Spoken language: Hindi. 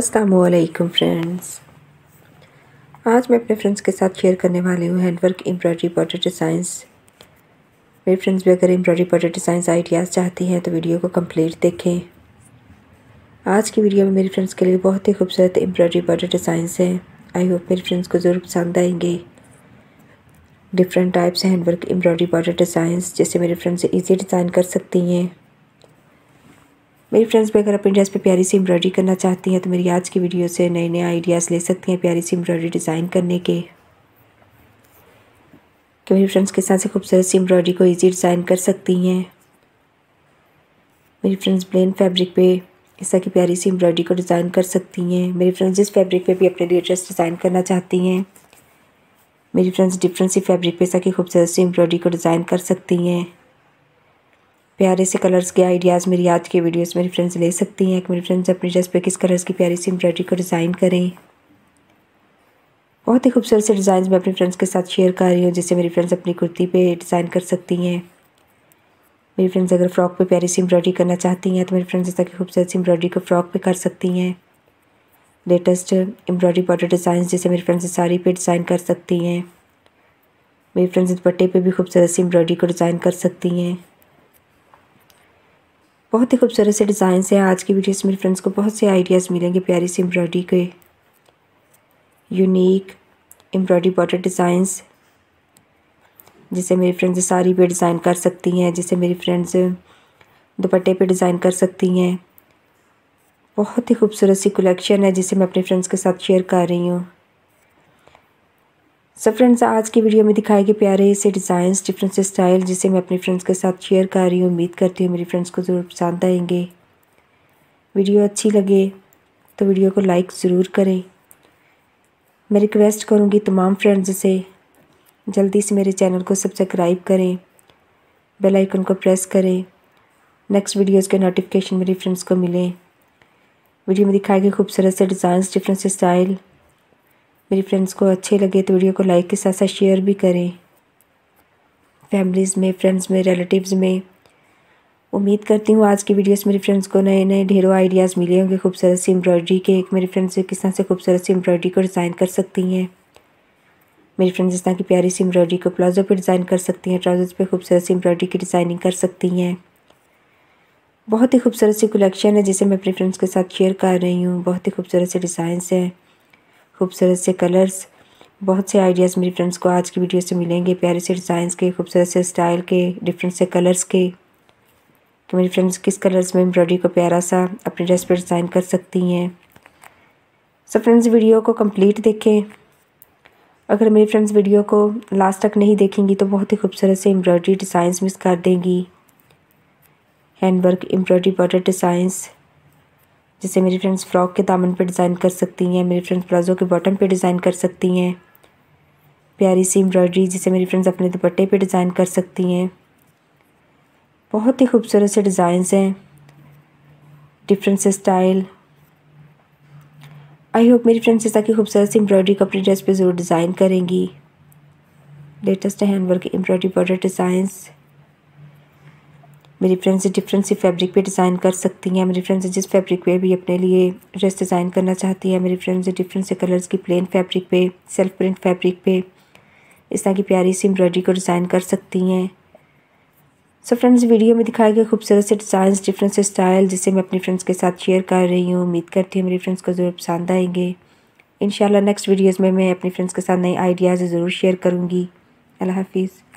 असलकुम फ्रेंड्स आज मैं अपने फ्रेंड्स के साथ शेयर करने वाली हूँ हैंडवर्क एम्ब्रॉयडरी पॉटर डिज़ाइंस मेरे फ्रेंड्स भी अगर एम्ब्रॉयडरी पॉटर डिज़ाइंस आइडियाज़ चाहती हैं तो वीडियो को कंप्लीट देखें आज की वीडियो में मेरे फ्रेंड्स के लिए बहुत ही खूबसूरत एम्ब्रॉयडरी पॉटर डिज़ाइंस हैं आई होप मेरे फ्रेंड्स को ज़रूर पसंद आएंगे डिफरेंट टाइप्स हैंडवर्क एम्ब्रॉयडरी पॉटर डिज़ाइंस जैसे मेरे फ्रेंड्स ईजी डिज़ाइन कर सकती हैं मेरी फ्रेंड्स भी अगर अपनी ड्रेस पे प्यारी सी एम्ब्रॉयडरी करना चाहती हैं तो मेरी आज की वीडियो से नए नए आइडियाज़ ले सकती हैं प्यारी सी एम्ब्रॉयडरी डिज़ाइन करने के कि मेरी फ्रेंड्स किस तरह से खूबसूरत सी एम्ब्रॉयडरी को ईजी डिज़ाइन कर सकती हैं मेरी फ्रेंड्स प्लेन फैब्रिक पे इस तरह की प्यारी सी एम्ब्रॉयडरी को डिज़ाइन कर सकती हैं मेरी फ्रेंड्स जिस फैब्रिक पे भी अपने लिए ड्रेस डिज़ाइन करना चाहती हैं मेरी फ्रेंड्स डिफरेंट सी फैब्रिक पे इस तरह की खूबसूरत सी एम्ब्रॉयडरी को डिज़ाइन कर सकती हैं प्यारे से कलर्स के आइडियाज़ मेरी आज के वीडियोस मेरी फ्रेंड्स ले सकती हैं कि मेरी फ्रेंड्स अपनी ड्रेस पे किस कलर्स की प्यारी सी एम्ब्रॉयडरी को डिज़ाइन करें बहुत ही खूबसूरत से डिज़ाइन मैं अपने फ्रेंड्स के साथ शेयर कर रही हूँ जिससे मेरी फ्रेंड्स अपनी कुर्ती पे डिज़ाइन कर सकती हैं मेरी फ्रेंड्स अगर फ्रॉक पर प्यारी सी एम्ब्रॉयडरी करना चाहती हैं तो मेरी फ्रेंड्स जैसा कि खूबसूरत सी एम्ब्रॉयडरी को फ्रॉक पर कर सकती हैं लेटेस्ट एम्ब्रॉयडरी बॉर्डर डिज़ाइन जैसे मेरी फ्रेंड्स साड़ी पे डिज़ाइन कर सकती हैं मेरी फ्रेंड्स दुपट्टे पे भी खूबसूरत सी एम्ब्रॉयडरी को डिज़ाइन कर सकती हैं बहुत ही खूबसूरत से डिज़ाइन है आज की वीडियो से मेरे फ्रेंड्स को बहुत से आइडियाज़ मिलेंगे प्यारी सी एम्ब्रॉयडरी के यूनिक एम्ब्रॉयडरी बॉर्डर डिज़ाइंस जिसे मेरी फ्रेंड्स साड़ी पे डिज़ाइन कर सकती हैं जिसे मेरी फ्रेंड्स दुपट्टे पे डिज़ाइन कर सकती हैं बहुत ही खूबसूरत सी कलेक्शन है जिसे मैं अपने फ्रेंड्स के साथ शेयर कर रही हूँ सो फ्रेंड्स आज की वीडियो में दिखाए गए प्यारे से डिज़ाइन डिफरेंट से स्टाइल जिसे मैं अपने फ्रेंड्स के साथ शेयर कर रही हूँ उम्मीद करती हूँ मेरे फ्रेंड्स को ज़रूर पसंद आएंगे वीडियो अच्छी लगे तो वीडियो को लाइक ज़रूर करें मैं रिक्वेस्ट करूँगी तमाम फ्रेंड्स से जल्दी से मेरे चैनल को सब्सक्राइब करें बेल आइकन को प्रेस करें नेक्स्ट वीडियोस के नोटिफिकेशन मेरे फ्रेंड्स को मिलें वीडियो में दिखाए गए खूबसूरत से डिज़ाइंस डिफरेंट स्टाइल मेरी फ्रेंड्स को अच्छे लगे तो वीडियो को लाइक के साथ साथ शेयर भी करें फैमिलीज़ में फ्रेंड्स में रिलेटिव्स में उम्मीद करती हूँ आज की से मेरे फ्रेंड्स को नए नए ढेरों आइडियाज़ मिले होंगे खूबसूरत सी एम्ब्रॉयडरी के एक मेरे फ्रेंड्स किस तरह से खूबसूरत सी एम्ब्रॉयडरी को डिज़ाइन कर सकती हैं मेरी फ्रेंड्स इस तरह की प्यारी सी एम्ब्रॉयडरी को प्लाजो पर डिज़ाइन कर सकती हैं ट्राउजर्स पर खूबसूरत सी एम्ब्रॉयडरी की डिज़ाइनिंग कर सकती हैं बहुत ही खूबसूरत सी कलेक्शन है जिसे मैं अपने फ्रेंड्स के साथ शेयर कर रही हूँ बहुत ही खूबसूरत से डिज़ाइंस हैं खूबसूरत से कलर्स बहुत से आइडियाज़ मेरी फ्रेंड्स को आज की वीडियो से मिलेंगे प्यारे से डिज़ाइंस के खूबसूरत से स्टाइल के डिफरेंट से कलर्स के कि मेरी फ्रेंड्स किस कलर्स में एम्ब्रॉयडरी को प्यारा सा अपने ड्रेस पर डिज़ाइन कर सकती हैं सो फ्रेंड्स वीडियो को कंप्लीट देखें अगर मेरी फ्रेंड्स वीडियो को लास्ट तक नहीं देखेंगी तो बहुत ही खूबसूरत से एम्ब्रॉयडरी डिज़ाइंस मिस कर देंगी हैंडवर्क एम्ब्रॉयडरी बॉर्डर डिज़ाइंस जिससे मेरी फ्रेंड्स फ्रॉक के दामन पर डिज़ाइन कर सकती हैं मेरी फ्रेंड्स प्लाजो के बॉटम पर डिज़ाइन कर सकती हैं प्यारी सी एम्ब्रॉयडरी जिसे मेरी फ्रेंड्स अपने दुपट्टे पर डिज़ाइन कर सकती हैं बहुत ही खूबसूरत से डिज़ाइंस हैं डिफरेंट स्टाइल आई होप मेरी फ्रेंड्स इस कि खूबसूरत सी एम्ब्रॉयडरी को अपनी ड्रेस पे ज़रूर डिज़ाइन करेंगी latest handwork embroidery border designs मेरी फ्रेंड्स डिफरेंट सी फैब्रिक पे डिज़ाइन कर सकती हैं मेरी फ्रेंड्स जिस फैब्रिक पे भी अपने लिए ड्रेस डिज़ाइन करना चाहती है मेरी फ्रेंड्स डिफरेंट से कलर्स की प्लेन फैब्रिक पे सेल्फ प्रिंट फैब्रिक पे इस तरह की प्यारी सी एम्ब्रॉयडरी को डिज़ाइन कर सकती हैं सो फ्रेंड्स वीडियो में दिखाए गए खूबसूरत से डिज़ाइन डिफरेंट से स्टाइल जिसे मैं अपनी फ्रेंड्स के साथ शेयर कर रही हूँ उम्मीद करती हूँ मेरी फ्रेंड्स को ज़रूर पसंद आएंगे इन नेक्स्ट वीडियोज़ में मैं अपनी फ्रेंड्स के साथ नए आइडियाज़ ज़रूर शेयर करूँगी अल्लाह हाफिज़